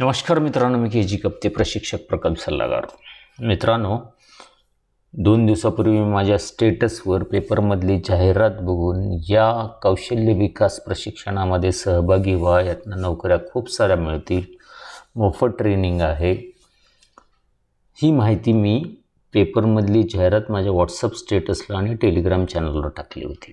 नमस्कार मित्रांनो मी के जी कप्ते प्रशिक्षक प्रकल्प सल्लागार मित्रांनो दोन दिवसापूर्वी माझ्या स्टेटसवर पेपरमधली जाहिरात बघून या कौशल्य विकास प्रशिक्षणामध्ये सहभागी व्हा यातनं नोकऱ्या खूप साऱ्या मिळतील मोफत ट्रेनिंग आहे ही माहिती मी पेपरमधली जाहिरात माझ्या व्हॉट्सअप स्टेटसला आणि टेलिग्राम चॅनलवर टाकली होती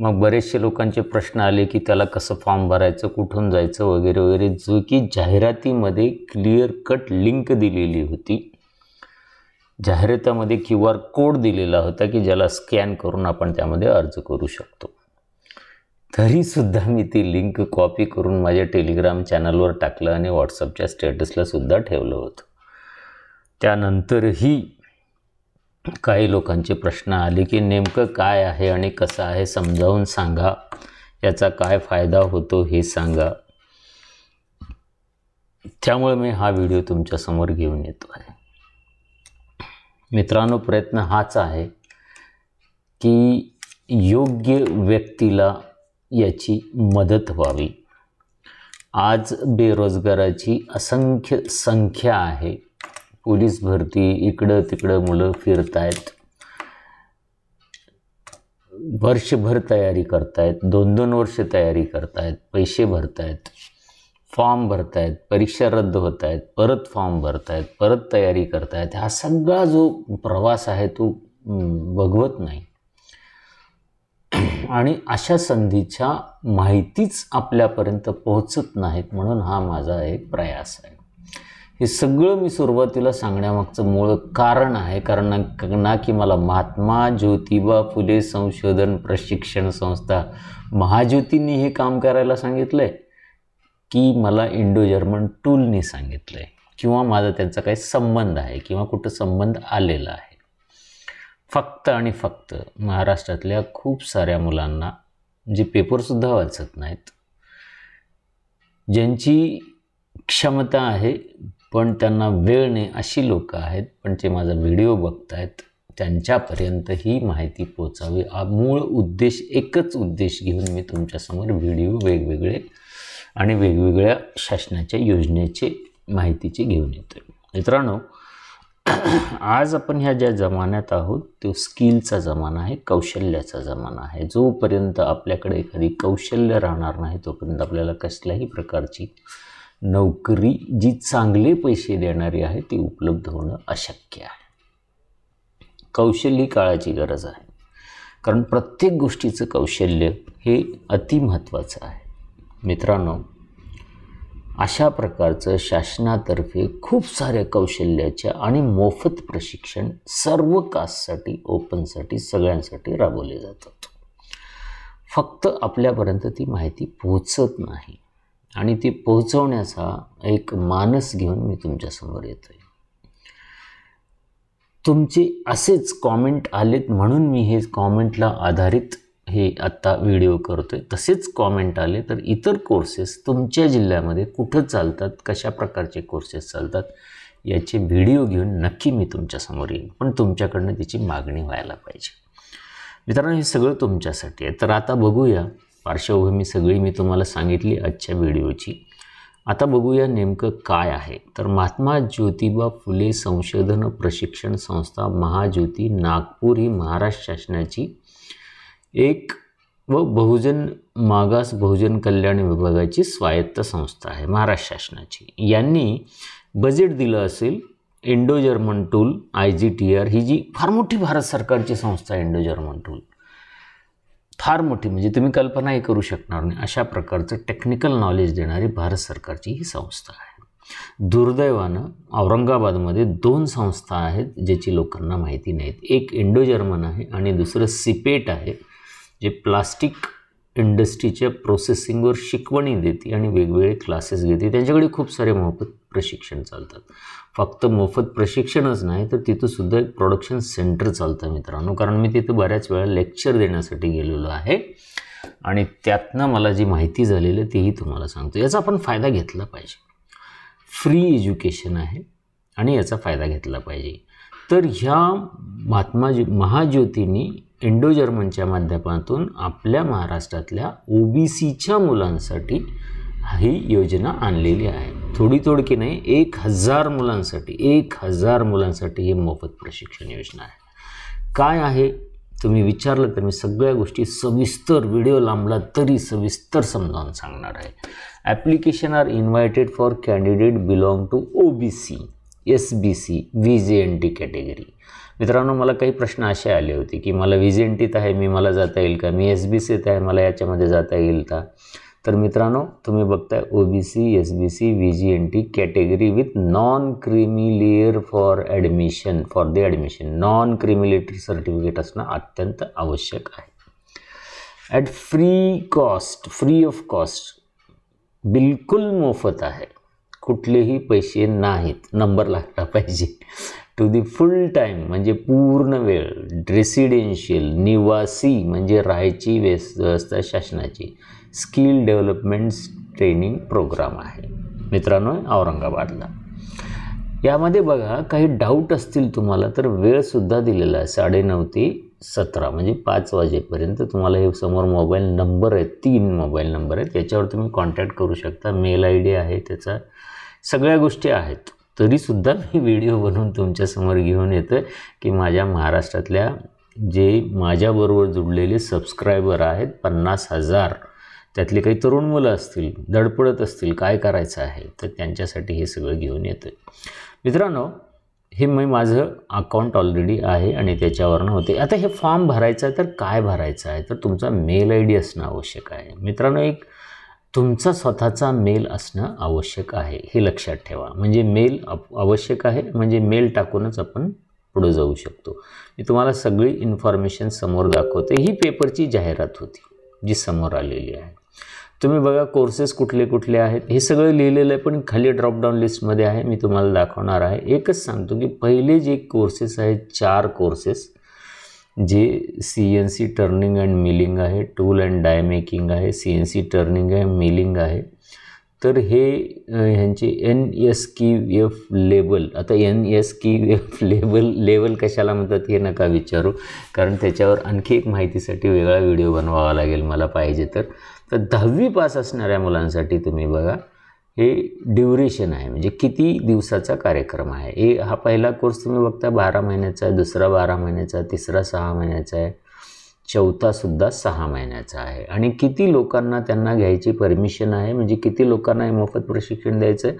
मग बरेचसे लोकांचे प्रश्न आले की त्याला कसं फॉर्म भरायचं कुठून जायचं वगैरे वगैरे जो की जाहिरातीमध्ये क्लिअर कट लिंक दिलेली होती जाहिरातामध्ये क्यू आर कोड दिलेला होता की ज्याला स्कॅन करून आपण त्यामध्ये अर्ज करू शकतो तरीसुद्धा मी ती लिंक कॉपी करून माझ्या टेलिग्राम चॅनलवर टाकलं आणि व्हॉट्सअपच्या स्टेटसलासुद्धा ठेवलं होतं त्यानंतरही काही लोकांचे प्रश्न आले की नेमकं काय आहे आणि कसं आहे समजावून सांगा याचा काय फायदा होतो हे सांगा त्यामुळे मी हा व्हिडिओ तुमच्यासमोर घेऊन येतो आहे मित्रांनो प्रयत्न हाच आहे की योग्य व्यक्तीला याची मदत व्हावी आज बेरोजगाराची असंख्य संख्या आहे पोलीस भरती इकडं तिकडं मुलं फिरत आहेत वर्षभर तयारी करतायत दोन दोन वर्ष तयारी करतायत पैसे भरतायत फॉर्म भरतायत परीक्षा रद्द होत आहेत परत फॉर्म भरतायत परत तयारी करतायत हा सगळा जो प्रवास आहे तो बघवत नाही आणि अशा संधीच्या माहितीच आपल्यापर्यंत पोहोचत नाहीत म्हणून हा माझा एक प्रयास आहे हे सगळं मी सुरुवातीला सांगण्यामागचं मूळ कारण आहे कारण ना की मला महात्मा ज्योतिबा फुले संशोधन प्रशिक्षण संस्था महाज्योतींनी हे काम करायला सांगितलं आहे की मला इंडो जर्मन टूलनी सांगितलं आहे किंवा माझा त्यांचा काही संबंध आहे किंवा कुठं संबंध आलेला आहे फक्त आणि फक्त महाराष्ट्रातल्या खूप साऱ्या मुलांना जे पेपरसुद्धा वाचत नाहीत ज्यांची क्षमता आहे पण त्यांना वेळ नाही अशी लोकं आहेत पण जे माझा व्हिडिओ बघत आहेत त्यांच्यापर्यंत ही माहिती पोचावी मूळ उद्देश एकच उद्देश घेऊन मी तुमच्यासमोर व्हिडिओ वेगवेगळे आणि वेगवेगळ्या शासनाच्या योजनेचे माहितीचे घेऊन येतो मित्रांनो आज आपण ह्या ज्या जमान्यात आहोत तो स्किलचा जमाना आहे कौशल्याचा जमाना आहे जोपर्यंत आपल्याकडे एखादी कौशल्य राहणार नाही तोपर्यंत आपल्याला कसल्याही प्रकारची नोकरी जी चांगले पैसे देणारी आहे ती उपलब्ध होणं अशक्य आहे कौशल्य काळाची गरज आहे कारण प्रत्येक गोष्टीचं कौशल्य हे अतिमहत्त्वाचं आहे मित्रांनो अशा प्रकारचं शासनातर्फे खूप साऱ्या कौशल्याच्या आणि मोफत प्रशिक्षण सर्व कास्टसाठी ओपनसाठी सगळ्यांसाठी राबवले जातात फक्त आपल्यापर्यंत ती माहिती पोहोचत नाही आणि ती पोहोचवण्याचा एक मानस घेऊन मी तुमच्यासमोर येतो आहे तुमचे असेच कॉमेंट आलेत म्हणून मी हे कॉमेंटला आधारित हे आत्ता व्हिडिओ करतो आहे तसेच कॉमेंट आले तर इतर कोर्सेस तुमच्या जिल्ह्यामध्ये कुठं चालतात कशा प्रकारचे कोर्सेस चालतात याचे व्हिडिओ घेऊन नक्की मी तुमच्यासमोर येईन पण तुमच्याकडनं त्याची मागणी व्हायला पाहिजे मित्रांनो हे सगळं तुमच्यासाठी आहे तर आता बघूया पार्श्वभूमी सगळी मी तुम्हाला सांगितली आजच्या व्हिडिओची आता बघूया नेमकं काय आहे तर महात्मा ज्योतिबा फुले संशोधन प्रशिक्षण संस्था महाज्योती नागपूर ही महाराष्ट्र शासनाची एक व बहुजन मागास बहुजन कल्याण विभागाची स्वायत्त संस्था आहे महाराष्ट्र शासनाची यांनी बजेट दिलं असेल Indo German tool I G T R ही जी फार मोठी भारत सरकारची संस्था आहे इंडो जर्मन टूल फार मोठी म्हणजे तुम्ही कल्पनाही करू शकणार नाही अशा प्रकारचं टेक्निकल नॉलेज देणारी भारत सरकारची ही संस्था आहे दुर्दैवानं औरंगाबादमध्ये दोन संस्था आहेत ज्याची लोकांना माहिती नाहीत एक इंडो जर्मन आहे आणि दुसरं सिपेट आहे जे प्लास्टिक इंडस्ट्रीच्या प्रोसेसिंगवर शिकवणी देते आणि वेगवेगळे क्लासेस घेते त्यांच्याकडे खूप सारे मोफत प्रशिक्षण चालतात फक्त मोफत प्रशिक्षणच नाही तर तिथं सुद्धा एक प्रोडक्शन सेंटर चालतं मित्रांनो कारण मी तिथं बऱ्याच वेळा लेक्चर देण्यासाठी गेलेलो आहे आणि त्यातनं मला जी माहिती झालेली आहे तीही तुम्हाला सांगतो याचा आपण फायदा घेतला पाहिजे फ्री एज्युकेशन आहे आणि याचा फायदा घेतला पाहिजे तर ह्या महात्मा महाज्योतींनी इंडो जर्मनच्या माध्यमातून आपल्या महाराष्ट्रातल्या ओ बी सीच्या मुलांसाठी ही योजना आणलेली आहे थोडी थोडकी नाही एक हजार मुलांसाठी एक हजार मुलांसाठी हे मोफत प्रशिक्षण योजना आहे काय आहे तुम्ही विचारलं तर मी सगळ्या गोष्टी सविस्तर व्हिडिओ लांबला तरी सविस्तर समजावून सांगणार आहे application are invited for candidate belong to O B C S B C V J N T category मित्रांनो मला काही प्रश्न असे आले होते की मला व्ही जे एन टीत आहे मी मला जाता येईल का मी एस बी सीत आहे मला याच्यामध्ये जाता येईल का तर मित्रांनो तुम्ही बघताय O B C S B C V G N T category with non creamy layer for admission for the admission non creamy layer certificate असणं अत्यंत आवश्यक आहे at free cost free of cost बिलकुल मोफत आहे कुठलेही पैसे नाहीत नंबर लागला पाहिजे टू दी फुल टाईम म्हणजे पूर्ण वेळ रेसिडेन्शियल निवासी म्हणजे राहायची व्यवस्था शासनाची स्किल डेव्हलपमेंट ट्रेनिंग प्रोग्राम आहे मित्रांनो औरंगाबादला यामध्ये बघा काही डाऊट असतील तुम्हाला तर वेळसुद्धा दिलेला आहे साडेनऊ ते सतरा म्हणजे पाच वाजेपर्यंत तुम्हाला हे समोर मोबाईल नंबर आहेत तीन मोबाईल नंबर आहेत याच्यावर तुम्ही कॉन्टॅक्ट करू शकता मेल आय डी आहे त्याचा सगळ्या गोष्टी आहेत तरीसुद्धा मी व्हिडिओ बनवून तुमच्यासमोर घेऊन येतं की माझ्या महाराष्ट्रातल्या जे माझ्याबरोबर जुडलेले सबस्क्रायबर आहेत पन्नास हजार त्यातली काही तरुण मुलं असतील धडपडत असतील काय करायचं आहे तर त्यांच्यासाठी हे सगळं घेऊन येतं मित्रांनो हे मी माझं अकाउंट ऑलरेडी आहे आणि त्याच्यावरनं होते आता हे फॉर्म भरायचं आहे तर काय भरायचं आहे तर तुमचा मेल आय डी असणं आवश्यक आहे मित्रांनो एक तुमचा स्वतःचा मेल असणं आवश्यक आहे हे लक्षात ठेवा म्हणजे मेल आवश्यक आहे म्हणजे मेल टाकूनच आपण पुढे जाऊ शकतो मी तुम्हाला सगळी इन्फॉर्मेशन समोर दाखवते ही पेपरची जाहिरात होती जी समोर आलेली आहे तुम्ही बघा कोर्सेस कुठले कुठले आहेत हे सगळं लिहिलेलं आहे पण खाली ड्रॉपडाऊन लिस्टमध्ये आहे मी तुम्हाला दाखवणार आहे एकच सांगतो की पहिले जे कोर्सेस आहेत चार कोर्सेस जे C N C turning and milling आहे टूल अँड डाय मेकिंग आहे C N C turning and milling आहे तर हे ह्यांचे N S Q F label आता N S Q F label level कशाला म्हणतात हे नका विचारू कारण त्याच्यावर आणखी एक माहितीसाठी वेगळा व्हिडिओ बनवावा लागेल मला पाहिजे तर तर दहावी पास असणाऱ्या मुलांसाठी तुम्ही बघा हे ड्युरेशन आहे म्हणजे किती दिवसाचा कार्यक्रम आहे ए हा पहिला कोर्स तुम्ही बघता बारा महिन्याचा आहे दुसरा बारा महिन्याचा तिसरा सहा महिन्याचा आहे चौथासुद्धा सहा महिन्याचा आहे आणि किती लोकांना त्यांना घ्यायची परमिशन आहे म्हणजे किती लोकांना हे मोफत प्रशिक्षण द्यायचं आहे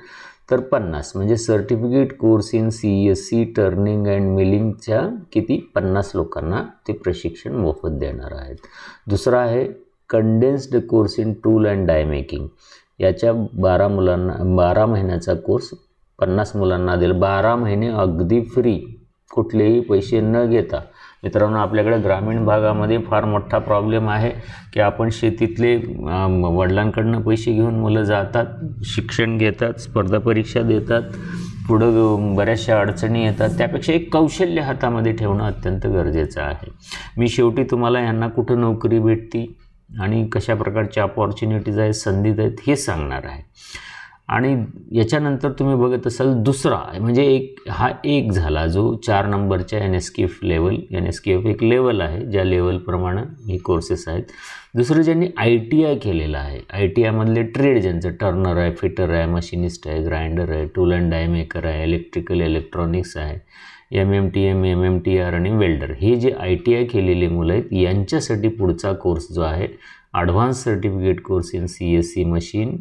तर पन्नास म्हणजे certificate course in C S C turning and मिलिंगच्या किती पन्नास लोकांना ते प्रशिक्षण मोफत देणार आहेत दुसरा आहे condensed course in tool and die making याच्या बारा मुलांना बारा महिन्याचा कोर्स पन्नास मुलांना देईल बारा महिने अगदी फ्री कुठलेही पैसे न घेता मित्रांनो आपल्याकडे ग्रामीण भागामध्ये फार मोठा प्रॉब्लेम आहे की आपण शेतीतले वडिलांकडनं पैसे घेऊन मुलं जातात शिक्षण घेतात स्पर्धा परीक्षा देतात पुढं बऱ्याचशा अडचणी येतात त्यापेक्षा एक कौशल्य हातामध्ये ठेवणं अत्यंत गरजेचं आहे मी शेवटी तुम्हाला यांना कुठं नोकरी भेटती आणि कशा प्रकारच्या अपॉर्च्युनिटीज आहेत संधीत आहेत हे सांगणार आहे आणि याच्यानंतर तुम्ही बघत असाल दुसरा म्हणजे एक हा एक झाला जो चार नंबरच्या N S K F level N S K F एक लेवल आहे ज्या लेवलप्रमाणे हे कोर्सेस आहेत दुसरं ज्यांनी आय टी आय केलेलं आहे आय टी आयमधले ट्रेड ज्यांचं टर्नर आहे फिटर आहे मशिनिस्ट आहे ग्राइंडर आहे टूल अँड डायमेकर आहे इलेक्ट्रिकल इलेक्ट्रॉनिक्स आहे M M T M M M T R आणि वेल्डर ही जे आय टी आय केलेली मुलं आहेत यांच्यासाठी पुढचा कोर्स जो आहे advance certificate course in C S C machine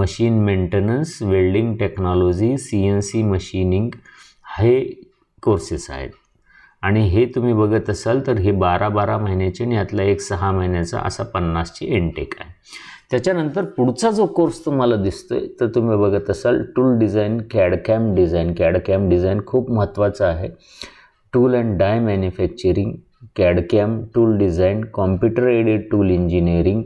machine maintenance welding technology C N C machining हे कोर्सेस आहेत आणि हे तुम्ही बघत असाल तर हे बारा बारा महिन्याचे आणि यातला एक सहा महिन्याचा असा पन्नासची इनटेक आहे त्याच्यानंतर पुढचा जो कोर्स तुम्हाला दिसतोय तर तुम्ही बघत असाल tool design CAD CAM design CAD CAM design खूप महत्त्वाचं आहे tool and die manufacturing CAD CAM tool design computer aided tool engineering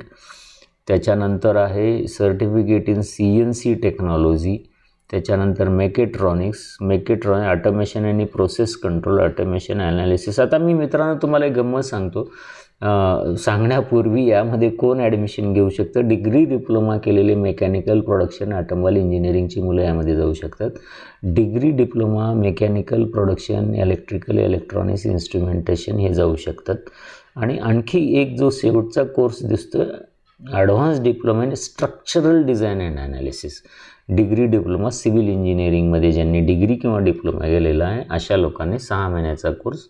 त्याच्यानंतर आहे certificate in C N C technology त्याच्यानंतर मेकेट्रॉनिक्स मेकेट्रॉनिक ऑटोमेशन आणि प्रोसेस कंट्रोल ऑटोमेशन ॲनालिसिस आता मी मित्रांनो तुम्हाला एक गंमत सांगतो सांगण्यापूर्वी यामध्ये कोण ॲडमिशन घेऊ शकतं डिग्री डिप्लोमा केलेले मेकॅनिकल प्रोडक्शन ऑटोमॉबाईल इंजिनिअरिंगची मुलं यामध्ये जाऊ शकतात degree diploma mechanical production electrical electronics instrumentation हे जाऊ शकतात आणि आणखी एक जो शेवटचा कोर्स दिसतो advance diploma in structural design and analysis degree diploma civil इंजिनिअरिंगमध्ये ज्यांनी डिग्री किंवा डिप्लोमा केलेला आहे अशा लोकांनी सहा महिन्याचा कोर्स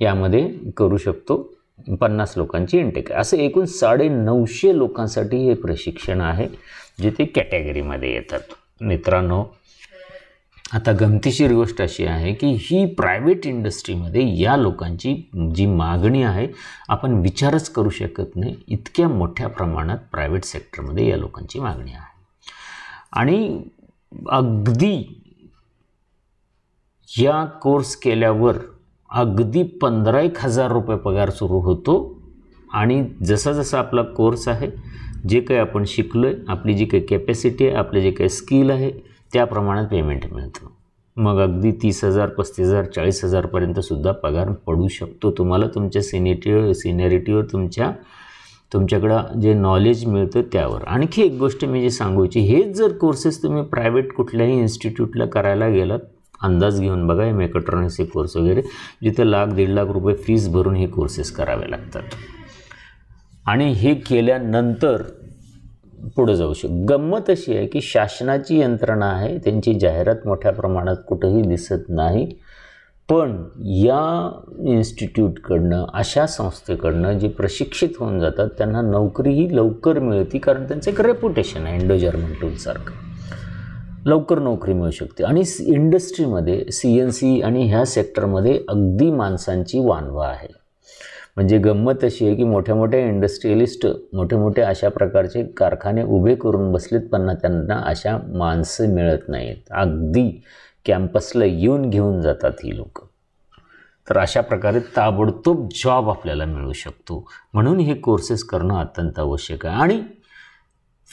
यामध्ये करू शकतो पन्नास लोकांची इंटेक आहे असं एकूण साडेनऊशे लोकांसाठी हे प्रशिक्षण आहे जे ते कॅटेगरीमध्ये येतात मित्रांनो आता गमतीशीर गोष्ट अशी आहे की ही प्रायव्हेट इंडस्ट्रीमध्ये या लोकांची जी मागणी आहे आपण विचारच करू शकत नाही इतक्या मोठ्या प्रमाणात प्रायव्हेट सेक्टरमध्ये या लोकांची मागणी आहे आणि अगदी या कोर्स केल्यावर अगदी पंधरा एक हजार रुपये पगार सुरू होतो आणि जसा जसा आपला कोर्स आहे जे काही आपण शिकलो आहे आपली जी काही कॅपॅसिटी आहे आपले जे काही स्किल आहे त्या प्रमाणात पेमेंट मिळतं मग अगदी तीस हजार पस्तीस हजार चाळीस हजारपर्यंतसुद्धा पगार पडू शकतो तुम्हाला तुमच्या सिनिटी सिनियरिटीवर तुमच्या तुमच्याकडं जे नॉलेज मिळतं त्यावर आणखी एक गोष्ट मी जी सांगूची हेच जर कोर्सेस तुम्ही प्रायव्हेट कुठल्याही इन्स्टिट्यूटला करायला गेलात अंदाज घेऊन बघा ए मेकॅट्रॉनिक्सचे कोर्स वगैरे जिथे लाख दीड लाख रुपये फीस भरून हे कोर्सेस करावे लागतात आणि हे केल्यानंतर पुढे जाऊ शकतो गंमत अशी आहे की शासनाची यंत्रणा आहे त्यांची जाहिरात मोठ्या प्रमाणात कुठंही दिसत नाही पण या इन्स्टिट्यूटकडनं अशा संस्थेकडनं जे प्रशिक्षित होऊन जातात त्यांना नोकरीही लवकर मिळते कारण त्यांचं एक रेप्युटेशन आहे इंडो टूलसारखं लवकर नोकरी मिळू शकते आणि इंडस्ट्रीमध्ये सी एन सी आणि ह्या सेक्टरमध्ये अगदी माणसांची वानवा आहे म्हणजे गंमत अशी आहे की मोठ्या मोठ्या इंडस्ट्रियलिस्ट मोठे मोठे अशा प्रकारचे कारखाने उभे करून बसलेत पण त्यांना अशा माणसं मिळत नाहीत अगदी कॅम्पसला येऊन घेऊन जातात ही लोक तर अशा प्रकारे ताबडतोब जॉब आपल्याला मिळू शकतो म्हणून हे कोर्सेस करणं अत्यंत आवश्यक आहे आणि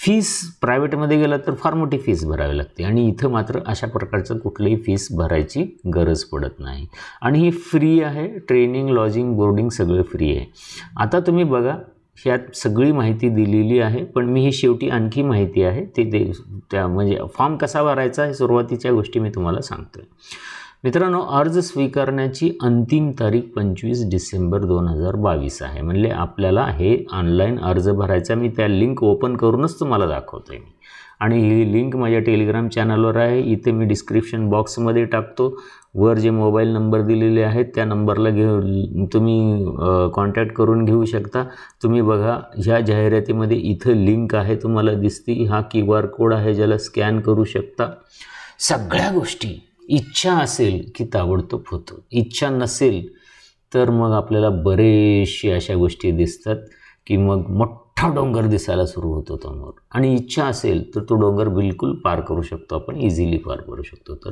फीस प्रायव्हेटमध्ये गेला तर फार मोठी फीस भरावी लागते आणि इथं मात्र अशा प्रकारचं कुठलंही फीस भरायची गरज पडत नाही आणि ही फ्री आहे ट्रेनिंग लॉजिंग बोर्डिंग सगळं फ्री आहे आता तुम्ही बघा ह्यात सगळी माहिती दिलेली आहे पण मी ही शेवटी आणखी माहिती आहे ते दे त्या म्हणजे फॉर्म कसा भरायचा हे सुरुवातीच्या गोष्टी मी तुम्हाला सांगतो आहे मित्रांनो अर्ज स्वीकारण्याची अंतिम तारीख पंचवीस डिसेंबर दोन हजार बावीस आहे म्हणजे आपल्याला हे ऑनलाईन अर्ज भरायचा मी त्या लिंक ओपन करूनच तुम्हाला दाखवतो आहे मी आणि ही लिंक माझ्या टेलिग्राम चॅनलवर आहे इथे मी डिस्क्रिप्शन बॉक्समध्ये टाकतो वर जे मोबाईल नंबर दिलेले आहेत त्या नंबरला घेऊ तुम्ही कॉन्टॅक्ट करून घेऊ शकता तुम्ही बघा ह्या जाहिरातीमध्ये इथं लिंक आहे तुम्हाला दिसती हा क्यू आर कोड आहे ज्याला स्कॅन करू शकता सगळ्या गोष्टी इच्छा असेल की ताबडतोब होतो इच्छा नसेल तर मग आपल्याला बरेचशी अशा गोष्टी दिसतात की मग मोठा डोंगर दिसायला सुरू होतो समोर आणि इच्छा असेल तर तो डोंगर बिलकुल पार करू शकतो आपण इझिली पार करू शकतो तर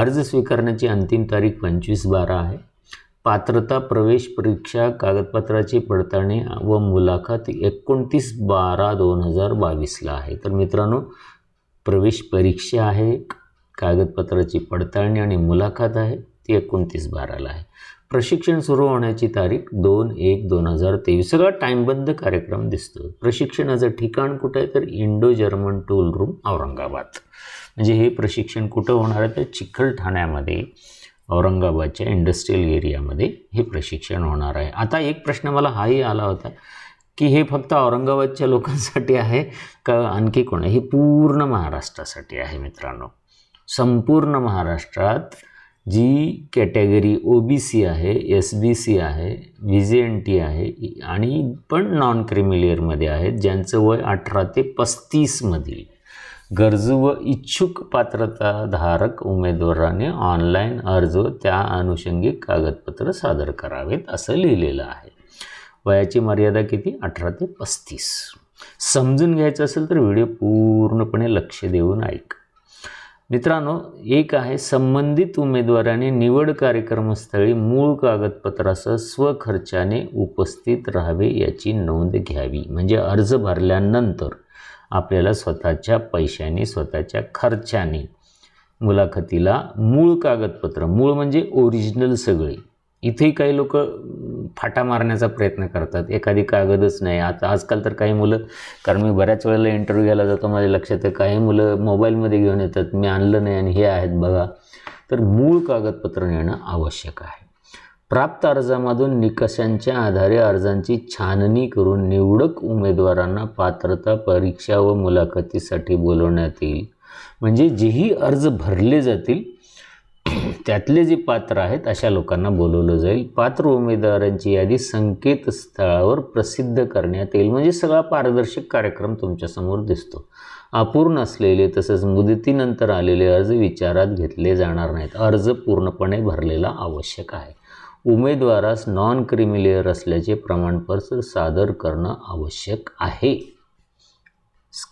अर्ज स्वीकारण्याची अंतिम तारीख पंचवीस बारा आहे पात्रता प्रवेश परीक्षा कागदपत्राची पडताळणी व मुलाखत एकोणतीस बारा दोन हजार बावीसला आहे तर मित्रांनो प्रवेश परीक्षा आहे कागदपत्राची पडताळणी आणि मुलाखत आहे ती एकोणतीस बाराला आहे प्रशिक्षण सुरू होण्याची तारीख दोन एक दोन हजार तेवीस सगळा टाईमबद्ध कार्यक्रम दिसतो प्रशिक्षणाचं ठिकाण कुठं आहे तर Indo German tool room Aurangabad म्हणजे हे प्रशिक्षण कुठं होणार आहे तर ठाण्यामध्ये औरंगाबादच्या इंडस्ट्रीयल एरियामध्ये हे प्रशिक्षण होणार आहे आता एक प्रश्न मला हाही आला होता की हे फक्त औरंगाबादच्या लोकांसाठी आहे का आणखी कोण हे पूर्ण महाराष्ट्रासाठी आहे मित्रांनो संपूर्ण महाराष्ट्रात जी कॅटेगरी ओ बी सी आहे एस बी सी आहे व्ही जे एन टी आहे आणि पण नॉन क्रिमिलियरमध्ये आहेत ज्यांचं वय अठरा ते पस्तीसमधील गरजू व इच्छुक पात्रताधारक उमेदवाराने ऑनलाईन अर्ज त्या अनुषंगिक कागदपत्र सादर करावेत असं लिहिलेलं आहे वयाची मर्यादा किती अठरा ते पस्तीस समजून घ्यायचं असेल तर व्हिडिओ पूर्णपणे लक्ष देऊन ऐक मित्रांनो एक आहे संबंधित उमेदवाराने निवड कार्यक्रमस्थळी मूळ कागदपत्रासह स्वखर्चाने उपस्थित राहावे याची नोंद घ्यावी म्हणजे अर्ज भरल्यानंतर आपल्याला स्वतःच्या पैशाने स्वतःच्या खर्चाने मुलाखतीला मूळ कागदपत्र मूळ म्हणजे ओरिजिनल सगळे इथेही काही लोक फाटा मारण्याचा प्रयत्न करतात एखादी कागदच नाही आता आजकाल तर काही मुलं कारण मी बऱ्याच वेळेला इंटरव्ह्यू घ्यायला जातो माझ्या लक्षात आहे काही मुलं मोबाईलमध्ये घेऊन येतात मी आणलं नाही आणि हे आहेत बघा तर मूळ कागदपत्र नेणं आवश्यक आहे प्राप्त अर्जामधून निकषांच्या आधारे अर्जांची छाननी करून निवडक उमेदवारांना पात्रता परीक्षा व मुलाखतीसाठी बोलवण्यात येईल म्हणजे जेही अर्ज भरले जातील त्यातले जे पात्र आहेत अशा लोकांना बोलवलं जाईल पात्र उमेदवारांची यादी संकेतस्थळावर प्रसिद्ध करण्यात येईल म्हणजे सगळा पारदर्शक कार्यक्रम तुमच्यासमोर दिसतो अपूर्ण असलेले तसंच मुदतीनंतर आलेले अर्ज विचारात घेतले जाणार नाहीत अर्ज पूर्णपणे भरलेला आवश्यक आहे उमेदवारास नॉन क्रिमिलेअर असल्याचे प्रमाणपत्र सादर करणं आवश्यक आहे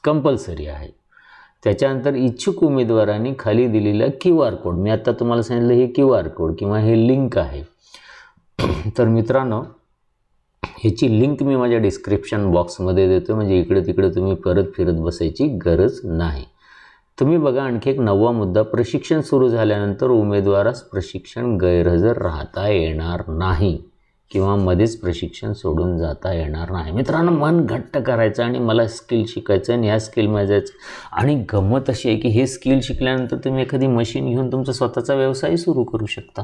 कंपल्सरी आहे त्याच्यानंतर इच्छुक उमेदवारांनी खाली दिलेला क्यू आर कोड मी आत्ता तुम्हाला सांगितलं हे क्यू आर कोड किंवा हे लिंक आहे तर मित्रांनो ह्याची लिंक मी माझ्या डिस्क्रिप्शन बॉक्समध्ये देतो म्हणजे इकडे तिकडे तुम्ही परत फिरत बसायची गरज नाही तुम्ही बघा आणखी एक नववा मुद्दा प्रशिक्षण सुरू झाल्यानंतर उमेदवारास प्रशिक्षण गैरहजर राहता येणार नाही किंवा मध्येच प्रशिक्षण सोडून जाता येणार नाही मित्रांनो मन घट्ट करायचं आणि मला स्किल शिकायचं आणि ह्या स्किलमध्ये जायचं आणि गमत अशी आहे की हे स्किल शिकल्यानंतर तुम्ही एखादी मशीन घेऊन तुमचा स्वतःचा व्यवसाय सुरू करू शकता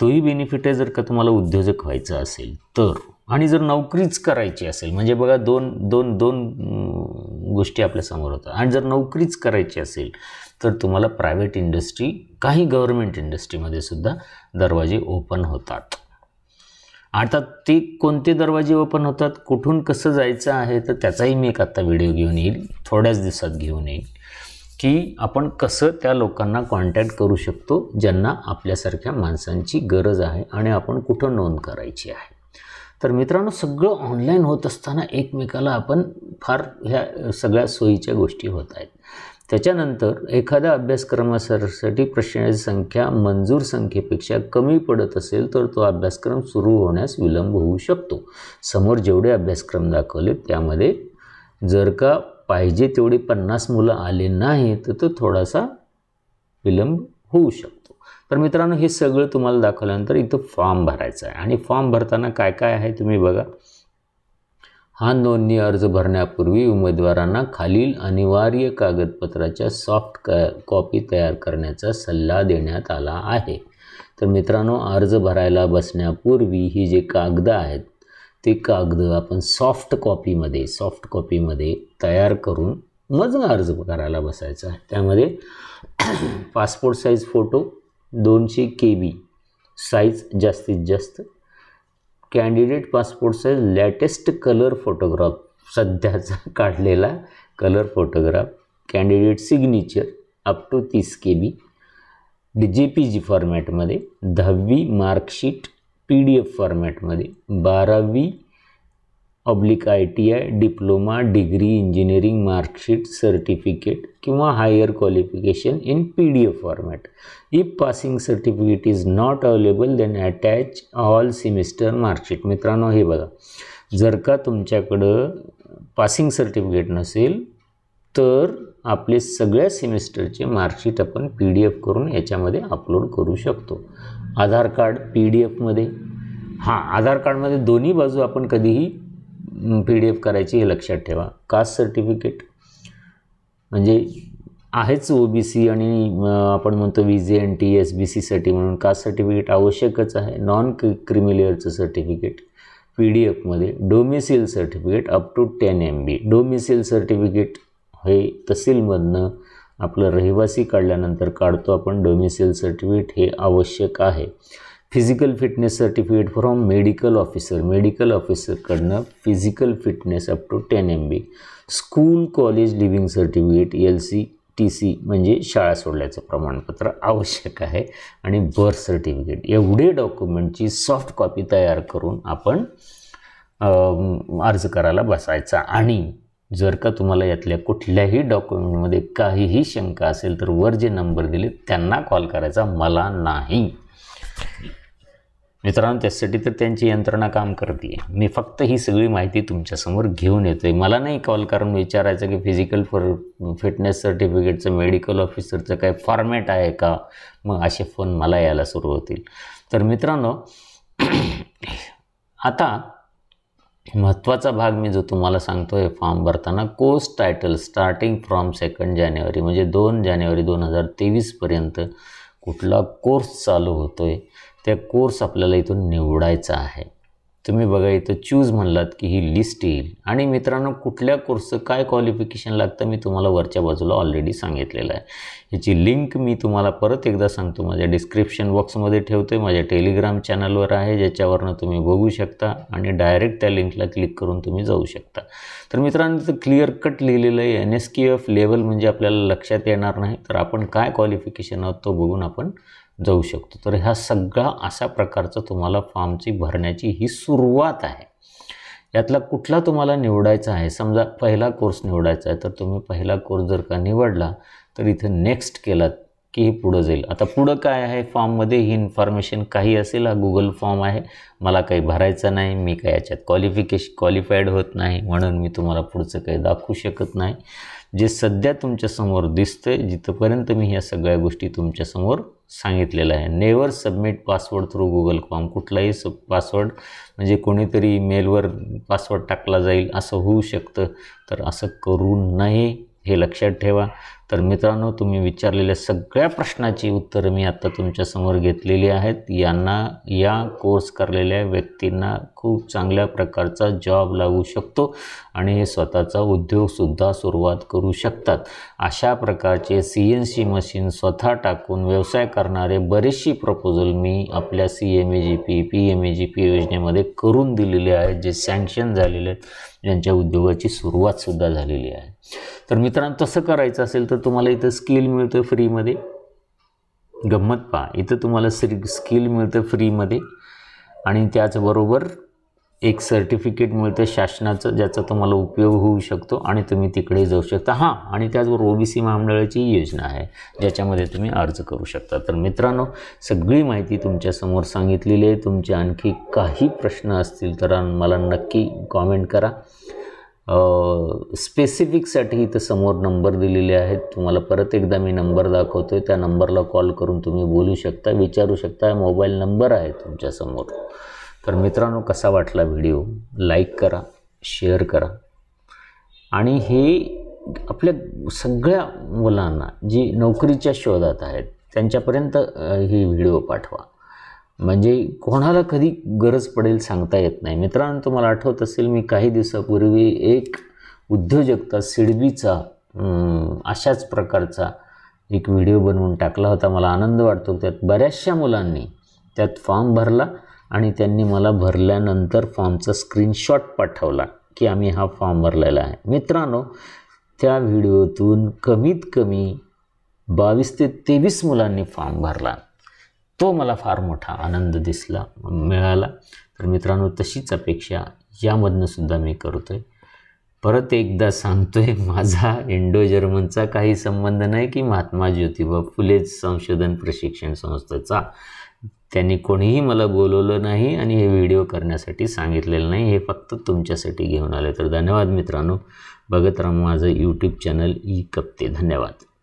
तोही बेनिफिट आहे जर का तुम्हाला उद्योजक व्हायचं असेल तर आणि जर नोकरीच करायची असेल म्हणजे बघा दोन दोन दोन गोष्टी आपल्यासमोर होतात आणि जर नोकरीच करायची असेल तर तुम्हाला प्रायव्हेट इंडस्ट्री काही गव्हर्मेंट इंडस्ट्रीमध्ये सुद्धा दरवाजे ओपन होतात आता ते कोणते दरवाजे ओपन होतात कुठून कसं जायचं आहे तर त्याचाही मी एक आत्ता व्हिडिओ घेऊन येईल थोड्याच दिवसात घेऊन येईल की आपण कसं त्या लोकांना कॉन्टॅक्ट करू शकतो ज्यांना आपल्यासारख्या माणसांची गरज आहे आणि आपण कुठं नोंद करायची आहे तर मित्रांनो सगळं ऑनलाईन होत असताना एकमेकाला आपण फार ह्या सगळ्या सोयीच्या गोष्टी होत आहेत त्याच्यानंतर एखाद्या अभ्यासक्रमासाठी प्रश्नाची संख्या मंजूर संख्येपेक्षा कमी पडत असेल तर तो अभ्यासक्रम सुरू होण्यास विलंब होऊ शकतो समोर जेवढे अभ्यासक्रम दाखवले त्यामध्ये जर का पाहिजे तेवढी पन्नास मुलं आले नाही तर तो थोडासा विलंब होऊ शकतो तर मित्रांनो हे सगळं तुम्हाला दाखवल्यानंतर इथं फॉर्म भरायचं आहे आणि फॉर्म भरताना काय काय आहे तुम्ही बघा हा नोंदणी अर्ज भरण्यापूर्वी उमेदवारांना खालील अनिवार्य कागदपत्राच्या सॉफ्ट क कॉपी तयार करण्याचा सल्ला देण्यात आला आहे तर मित्रांनो अर्ज भरायला बसण्यापूर्वी ही जे कागदं आहेत ते कागद आपण सॉफ्ट कॉपीमध्ये सॉफ्ट कॉपीमध्ये तयार करून मग अर्ज करायला बसायचा आहे त्यामध्ये पासपोर्ट साईज फोटो दोनशे के बी साईज जास्तीत जास्त candidate passport size latest colour photograph सध्याचा काढलेला colour photograph candidate signature up to तीस के बी डी जे पी जी फॉर्मॅटमध्ये दहावी मार्कशीट पी डी एफ फॉर्मॅटमध्ये बारावी public I T I diploma degree engineering marksheet certificate किंवा higher qualification in P D F format if passing certificate is not available then attach all semester marksheet मित्रांनो हे बघा जर का तुमच्याकडं passing certificate नसेल तर आपले सगळ्या सेमिस्टरचे मार्कशीट आपण पी डी एफ करून याच्यामध्ये अपलोड करू शकतो आधार कार्ड पी डी एफमध्ये हां आधार कार्डमध्ये दोन्ही बाजू आपण कधीही पी डी एफ करायची हे लक्षात ठेवा कास्ट सर्टिफिकेट म्हणजे आहेच ओ बी सी आणि आपण म्हणतो V J N T S बी सीसाठी म्हणून कास्ट सर्टिफिकेट आवश्यकच आहे नॉन क्रिमिलेअरचं सर्टिफिकेट पी डी एफमध्ये domicile certificate up to ten M B domicile certificate हे तहसीलमधनं आपलं रहिवासी काढल्यानंतर काढतो आपण डोमिसिल सर्टिफिकेट हे आवश्यक आहे physical fitness certificate from medical officer medical ऑफिसरकडनं physical fitness up to ten M B school college leaving certificate L C T C म्हणजे शाळा सोडल्याचं प्रमाणपत्र आवश्यक आहे आणि बर्थ सर्टिफिकेट एवढे डॉक्युमेंटची सॉफ्ट कॉपी तयार करून आपण अर्ज करायला बसायचा आणि जर का तुम्हाला यातल्या कुठल्याही डॉक्युमेंटमध्ये काहीही शंका असेल तर वर जे नंबर दिले त्यांना कॉल करायचा मला नाही मित्रांनो त्यासाठी तर त्यांची यंत्रणा काम करते मी फक्त ही सगळी माहिती तुमच्यासमोर घेऊन येतो आहे मला नाही कॉल करून विचारायचं की फिजिकल फॉर फिटनेस सर्टिफिकेटचं मेडिकल ऑफिसरचं काय फॉर्मॅट आहे का मग असे फोन मला यायला सुरू होतील तर मित्रांनो आता महत्त्वाचा भाग मी जो तुम्हाला सांगतो आहे फॉर्म भरताना course title starting from second January म्हणजे दोन जानेवारी दोन हजार तेवीसपर्यंत कुठला कोर्स चालू होतो आहे त्या कोर्स आपल्याला इथून निवडायचा आहे तुम्ही बघा इथं चूज म्हणलात की ही लिस्ट येईल आणि मित्रांनो कुठल्या कोर्सचं काय क्वालिफिकेशन लागतं मी तुम्हाला वरच्या बाजूला ऑलरेडी सांगितलेलं आहे याची लिंक मी तुम्हाला परत एकदा सांगतो माझ्या डिस्क्रिप्शन बॉक्समध्ये ठेवतो आहे माझ्या टेलिग्राम चॅनलवर आहे ज्याच्यावरनं तुम्ही बघू शकता आणि डायरेक्ट त्या लिंकला क्लिक करून तुम्ही जाऊ शकता तर मित्रांनो तर क्लिअर कट लिहिलेलं आहे N S K F level म्हणजे आपल्याला लक्षात येणार नाही तर आपण काय क्वालिफिकेशन आहोत तो बघून आपण जाऊ शकतो तर ह्या सगळा अशा प्रकारचं तुम्हाला फॉर्मची भरण्याची ही सुरुवात आहे यातला कुठला तुम्हाला निवडायचा आहे समजा पहिला कोर्स निवडायचा आहे तर तुम्ही पहिला कोर्स जर का निवडला तर इथे नेक्स्ट केलात की हे पुढं जाईल आता पुढं काय आहे फॉर्ममध्ये ही इन्फॉर्मेशन काही असेल हा गुगल फॉर्म आहे मला काही भरायचं नाही मी काही याच्यात क्वालिफिकेशन क्वालिफाईड होत नाही म्हणून मी तुम्हाला पुढचं काही दाखवू शकत नाही जे सध्या तुमच्यासमोर दिसतं आहे जिथंपर्यंत मी ह्या सगळ्या गोष्टी तुमच्यासमोर सांगितलेलं आहे never submit password through Google form कुठलाही सब पासवर्ड म्हणजे कोणीतरी मेलवर पासवर्ड टाकला जाईल असं होऊ शकतं तर असं करू नये हे लक्षात ठेवा तर मित्रांनो तुम्ही विचारलेल्या सगळ्या प्रश्नाची उत्तरं मी आत्ता तुमच्यासमोर घेतलेली आहेत यांना या कोर्स करलेल्या व्यक्तींना खूप चांगल्या प्रकारचा जॉब लागू शकतो आणि हे स्वतःचा उद्योगसुद्धा सुरुवात करू शकतात अशा प्रकारचे सी एन सी मशीन स्वतः टाकून व्यवसाय करणारे बरेचशी प्रपोजल मी आपल्या C M A G P P M A G P योजनेमध्ये करून दिलेले आहेत जे सँक्शन झालेले आहेत ज्यांच्या उद्योगाची सुरुवातसुद्धा झालेली आहे तर मित्रांनो तसं करायचं असेल तर तर तुम्हाला इथं स्किल मिळतं फ्रीमध्ये गंमत पहा इथं तुम्हाला स्री स्किल मिळतं फ्रीमध्ये आणि त्याचबरोबर एक सर्टिफिकेट मिळतं शासनाचं ज्याचा तुम्हाला उपयोग होऊ शकतो आणि तुम्ही तिकडे जाऊ शकता हां आणि त्याचबरोबर ओबीसी महामंडळाची योजना आहे ज्याच्यामध्ये तुम्ही अर्ज करू शकता तर मित्रांनो सगळी माहिती तुमच्यासमोर सांगितलेली आहे तुमचे आणखी काही प्रश्न असतील तर मला नक्की कॉमेंट करा स्पेसिफिकसाठी इथं समोर नंबर दिलेले आहेत तुम्हाला परत एकदा मी नंबर दाखवतो आहे त्या नंबरला कॉल करून तुम्ही बोलू शकता विचारू शकता मोबाईल नंबर आहे तुमच्यासमोर तर मित्रांनो कसा वाटला व्हिडिओ लाईक करा शेअर करा आणि हे आपल्या सगळ्या मुलांना जी नोकरीच्या शोधात आहेत त्यांच्यापर्यंत ही व्हिडिओ पाठवा म्हणजे कोणाला कधी गरज पडेल सांगता येत नाही मित्रांनो तुम्हाला आठवत असेल मी काही दिवसापूर्वी एक उद्योजकता सिडबीचा अशाच प्रकारचा एक व्हिडिओ बनवून टाकला होता मला आनंद वाटतो त्यात बऱ्याचशा मुलांनी त्यात फॉर्म भरला आणि त्यांनी मला भरल्यानंतर फॉर्मचा स्क्रीनशॉट पाठवला की आम्ही हा फॉर्म भरलेला आहे मित्रांनो त्या व्हिडिओतून कमीत कमी बावीस ते तेवीस मुलांनी फॉर्म भरला तो मला फार मोठा आनंद दिसला मिळाला तर मित्रांनो तशीच अपेक्षा यामधनं सुद्धा मी करतो आहे परत एकदा सांगतो आहे माझा इंडो जर्मनचा काही संबंध नाही की महात्मा ज्योतिबा फुले संशोधन प्रशिक्षण संस्थेचा त्यांनी कोणीही मला बोलवलं नाही आणि हे व्हिडिओ करण्यासाठी सांगितलेलं नाही हे फक्त तुमच्यासाठी घेऊन आले तर धन्यवाद मित्रांनो बघत राहा माझं यूट्यूब चॅनल ई कप्ते धन्यवाद